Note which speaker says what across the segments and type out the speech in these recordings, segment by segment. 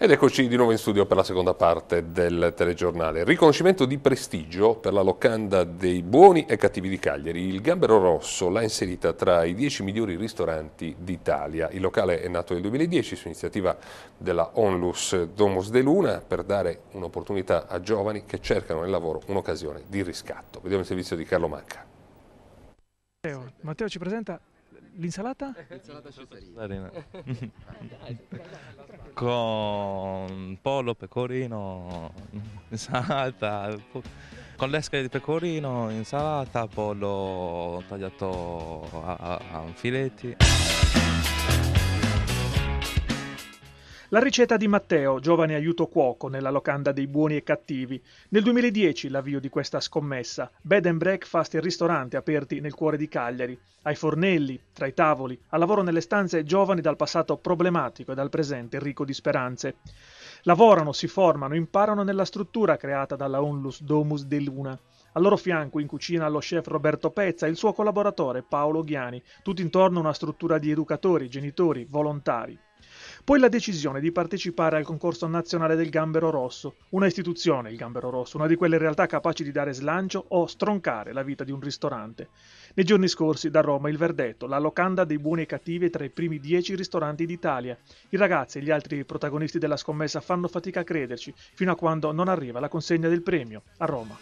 Speaker 1: Ed eccoci di nuovo in studio per la seconda parte del telegiornale. Riconoscimento di prestigio per la locanda dei buoni e cattivi di Cagliari. Il Gambero Rosso l'ha inserita tra i 10 migliori ristoranti d'Italia. Il locale è nato nel 2010 su iniziativa della Onlus Domus de Luna per dare un'opportunità a giovani che cercano nel lavoro un'occasione di riscatto. Vediamo il servizio di Carlo Manca. Matteo,
Speaker 2: Matteo ci presenta
Speaker 1: L'insalata? L'insalata cesarina. con pollo,
Speaker 2: pecorino, insalata, con l'esca di pecorino, insalata, pollo tagliato a, a, a filetti. La ricetta di Matteo, giovane aiuto cuoco nella locanda dei buoni e cattivi. Nel 2010 l'avvio di questa scommessa. Bed and breakfast e ristorante aperti nel cuore di Cagliari. Ai fornelli, tra i tavoli, al lavoro nelle stanze giovani dal passato problematico e dal presente ricco di speranze. Lavorano, si formano, imparano nella struttura creata dalla Onlus Domus de Luna. Al loro fianco in cucina lo chef Roberto Pezza e il suo collaboratore Paolo Ghiani, tutti intorno a una struttura di educatori, genitori, volontari. Poi la decisione di partecipare al concorso nazionale del Gambero Rosso, una istituzione, il Gambero Rosso, una di quelle realtà capaci di dare slancio o stroncare la vita di un ristorante. Nei giorni scorsi da Roma il verdetto, la locanda dei buoni e cattivi tra i primi dieci ristoranti d'Italia. I ragazzi e gli altri protagonisti della scommessa fanno fatica a crederci, fino a quando non arriva la consegna del premio a Roma.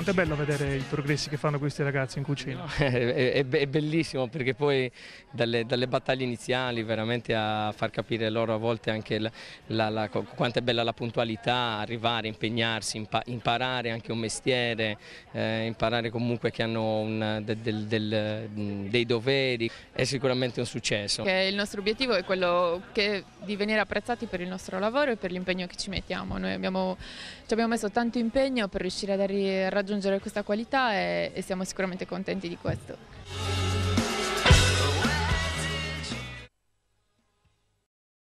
Speaker 2: Quanto è bello vedere i progressi che fanno questi ragazzi in cucina? No,
Speaker 3: è, è, bellissimo perché poi dalle, dalle, battaglie iniziali veramente a far capire loro a volte anche la, la, la, quanto è bella la puntualità, arrivare, impegnarsi, imparare anche un mestiere, eh, imparare comunque che hanno un, del, del, del, dei doveri, è sicuramente un successo. il
Speaker 4: nostro obiettivo è quello che, di venire apprezzati per il nostro lavoro e per l'impegno che ci mettiamo. Noi abbiamo, ci abbiamo messo tanto impegno per riuscire a dare raggiungere questa qualità e, e siamo sicuramente contenti di questo.